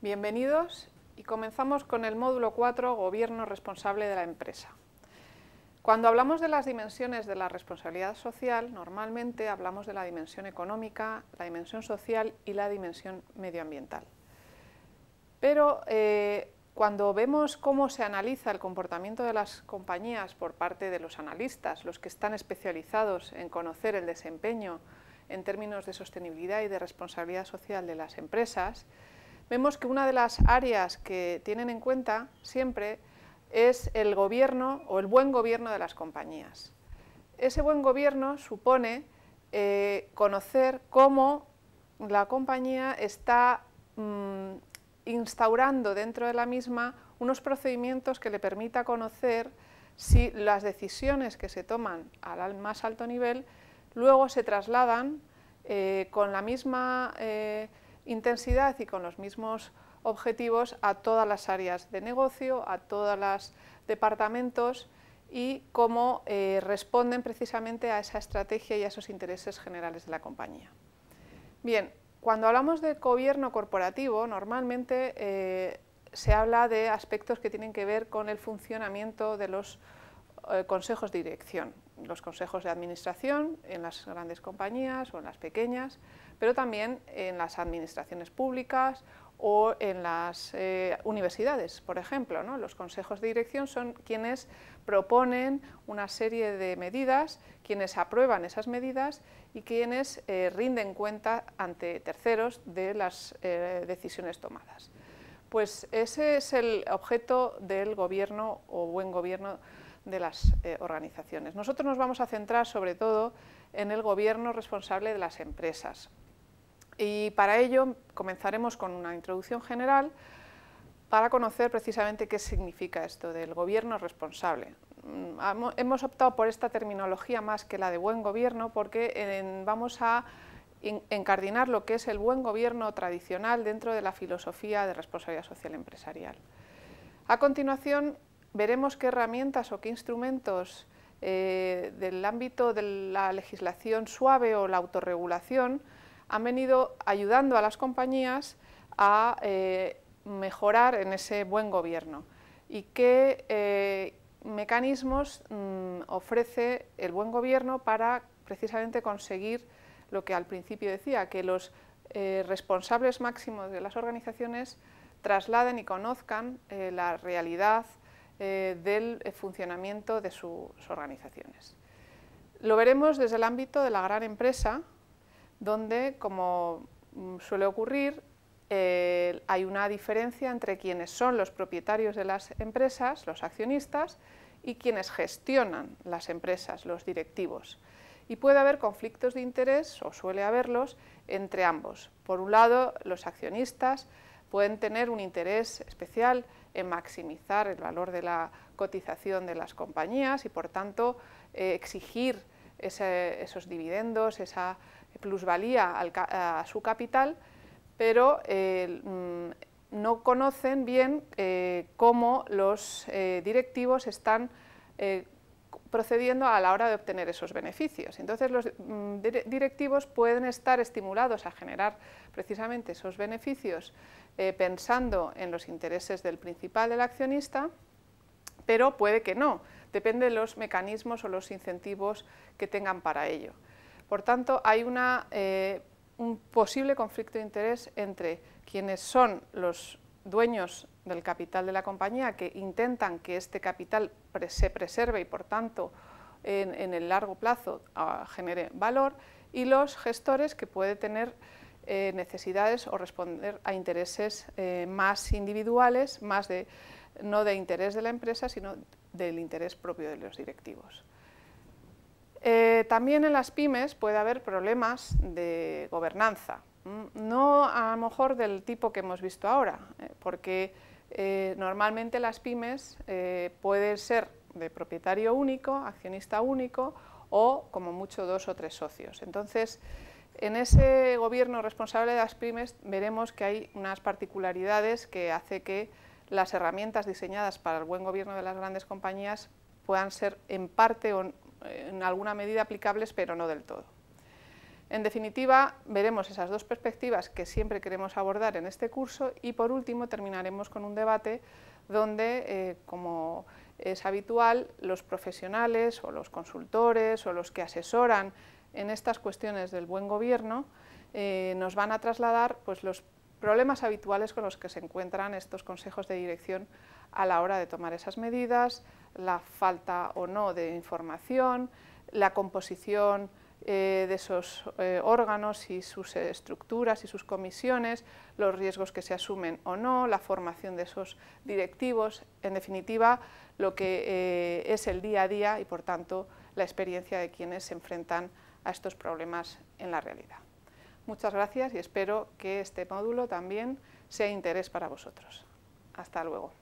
Bienvenidos y comenzamos con el módulo 4, Gobierno responsable de la empresa. Cuando hablamos de las dimensiones de la responsabilidad social, normalmente hablamos de la dimensión económica, la dimensión social y la dimensión medioambiental. Pero eh, cuando vemos cómo se analiza el comportamiento de las compañías por parte de los analistas, los que están especializados en conocer el desempeño en términos de sostenibilidad y de responsabilidad social de las empresas, vemos que una de las áreas que tienen en cuenta siempre es el gobierno o el buen gobierno de las compañías. Ese buen gobierno supone eh, conocer cómo la compañía está mm, instaurando dentro de la misma unos procedimientos que le permita conocer si las decisiones que se toman al más alto nivel luego se trasladan eh, con la misma eh, intensidad y con los mismos objetivos a todas las áreas de negocio, a todos los departamentos y cómo eh, responden precisamente a esa estrategia y a esos intereses generales de la compañía. Bien, cuando hablamos de gobierno corporativo, normalmente eh, se habla de aspectos que tienen que ver con el funcionamiento de los eh, consejos de dirección, los consejos de administración en las grandes compañías o en las pequeñas, pero también en las administraciones públicas o en las eh, universidades, por ejemplo. Los consejos de dirección son quienes proponen una serie de medidas, quienes aprueban esas medidas y quienes eh, rinden cuenta ante terceros de las eh, decisiones tomadas. Pues ese es el objeto del gobierno o buen gobierno de las organizaciones. Nosotros nos vamos a centrar sobre todo en el gobierno responsable de las empresas, y para ello comenzaremos con una introducción general para conocer precisamente qué significa esto del gobierno responsable. Mm, hemos optado por esta terminología más que la de buen gobierno porque vamos a encardinar lo que es el buen gobierno tradicional dentro de la filosofía de responsabilidad social empresarial. A continuación veremos qué herramientas o qué instrumentos eh, del ámbito de la legislación suave o la autorregulación han venido ayudando a las compañías a eh, mejorar en ese buen gobierno y qué eh, mecanismos mm, ofrece el buen gobierno para precisamente conseguir lo que al principio decía, que los eh, responsables máximos de las organizaciones trasladen y conozcan la realidad del funcionamiento de sus organizaciones. Lo veremos desde el ámbito de la gran empresa, donde, como mm, suele ocurrir, eh, hay una diferencia entre quienes son los propietarios de las empresas, los accionistas, y quienes gestionan las empresas, los directivos. Y puede haber conflictos de interés, o suele haberlos, entre ambos. Por un lado, los accionistas pueden tener un interés especial en maximizar el valor de la cotización de las compañías y, por tanto, eh, exigir esos dividendos, esa plusvalía a su capital, pero eh, mm, no conocen bien eh, cómo los eh, directivos están procediendo a la hora de obtener esos beneficios. Entonces los mm, directivos pueden estar estimulados a generar precisamente esos beneficios pensando en los intereses del principal del accionista, pero puede que no, depende de los mecanismos o los incentivos que tengan para ello. Por tanto, hay eh, un posible conflicto de interés entre quienes son los dueños del capital de la compañía, que intentan que este capital se preserve y, por tanto, en, el largo plazo ah, genere valor, y los gestores que pueden tener eh, necesidades o responder a intereses eh, más individuales, más no de interés de la empresa, sino del interés propio de los directivos también en las pymes puede haber problemas de gobernanza, mm, no a lo mejor del tipo que hemos visto ahora, eh, porque eh, normalmente las pymes eh, pueden ser de propietario único, accionista único o como mucho dos o tres socios. Entonces, en ese gobierno responsable de las pymes veremos que hay unas particularidades que hace que las herramientas diseñadas para el buen gobierno de las grandes compañías puedan ser en parte o en alguna medida aplicables, pero no del todo. En definitiva, veremos esas dos perspectivas que siempre queremos abordar en este curso y por último terminaremos con un debate donde, eh, como es habitual, los profesionales o los consultores o los que asesoran en estas cuestiones del buen gobierno eh, nos van a trasladar pues, los problemas habituales con los que se encuentran estos consejos de dirección a la hora de tomar esas medidas, la falta o no de información, la composición eh, de esos eh, órganos y sus estructuras y sus comisiones, los riesgos que se asumen o no, la formación de esos directivos, en definitiva, lo que eh, es el día a día y, por tanto, la experiencia de quienes se enfrentan a estos problemas en la realidad. Muchas gracias y espero que este módulo también sea de interés para vosotros. Hasta luego.